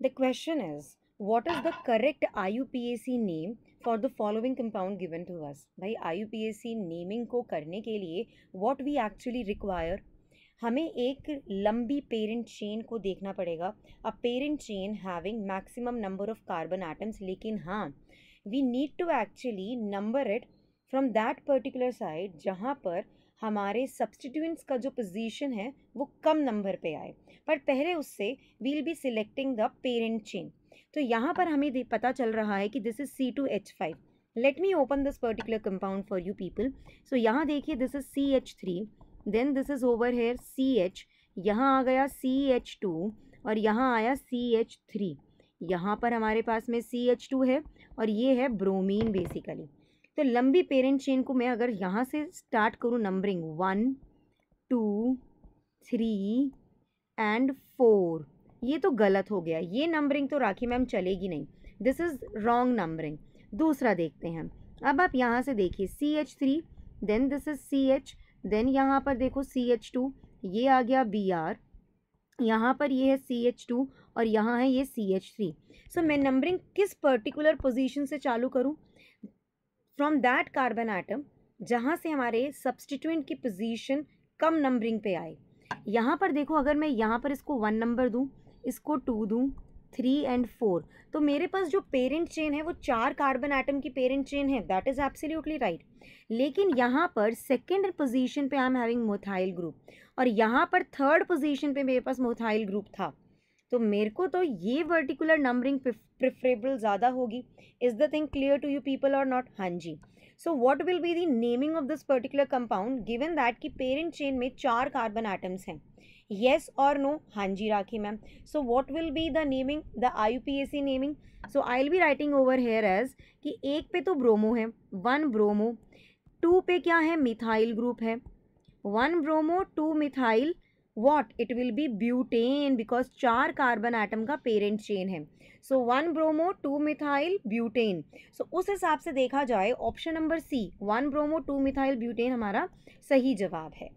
The question is, what is the correct IUPAC name for the following compound given to us? By IUPAC naming को करने के लिए what we actually require हमें एक लंबी parent chain को देखना पड़ेगा a parent chain having maximum number of carbon atoms लेकिन हाँ we need to actually number it from that particular side जहाँ पर हमारे सब्सटीट्यूंट्स का जो पोजीशन है वो कम नंबर पे आए पर पहले उससे we'll be selecting the parent chain तो यहाँ पर हमें पता चल रहा है कि this is C two H five let me open this particular compound for you people so यहाँ देखिए this is C H three then this is over here C H यहाँ आ गया सी एच टू और यहाँ आया सी H three यहाँ पर हमारे पास में सी एच टू है और ये है ब्रोमीन बेसिकली तो लंबी पेरेंट चेन को मैं अगर यहाँ से स्टार्ट करूँ numbering one two three and four ये तो गलत हो गया ये नंबरिंग तो राखी मैम चलेगी नहीं दिस इज़ रॉन्ग नंबरिंग दूसरा देखते हैं अब आप यहाँ से देखिए C H three then this is C H then यहाँ पर देखो सी एच टू ये आ गया बी आर यहाँ पर ये है सी एच टू और यहाँ है ये सी एच थ्री सो मैं नंबरिंग किस पर्टिकुलर पोजीशन से चालू करूँ फ्रॉम दैट कार्बन आइटम जहाँ से हमारे सब्सटीट्यूंट की पोजीशन कम नंबरिंग पे आए यहाँ पर देखो अगर मैं यहाँ पर इसको वन नंबर दूँ इसको टू दूँ थ्री एंड फोर तो मेरे पास जो पेरेंट चेन है वो चार कार्बन आइटम की पेरेंट चेन है दैट इज़ एब्सोल्युटली राइट लेकिन यहाँ पर सेकेंड पोजीशन पे I am having methyl group और यहाँ पर थर्ड पोजीशन पे मेरे पास मोथाइल ग्रुप था तो मेरे को तो ये वर्टिकुलर नंबरिंग प्रिफरेबल ज़्यादा होगी is the thing clear to you people और नॉट हाँ जी so what will be the naming of this particular compound given that कि पेरेंट चेन में चार कार्बन आइटम्स हैं येस और नो हाँ जी Rakhi ma'am so what will be the naming the I U P A C naming so I will be writing over here as कि एक पे तो ब्रोमो है वन ब्रोमो टू पे क्या है मिथाइल ग्रुप है one bromo two methyl what it will be butane because चार कार्बन आइटम का पेरेंट चेन है so one bromo two methyl butane so उस हिसाब से देखा जाए option number C one bromo two methyl butane हमारा सही जवाब है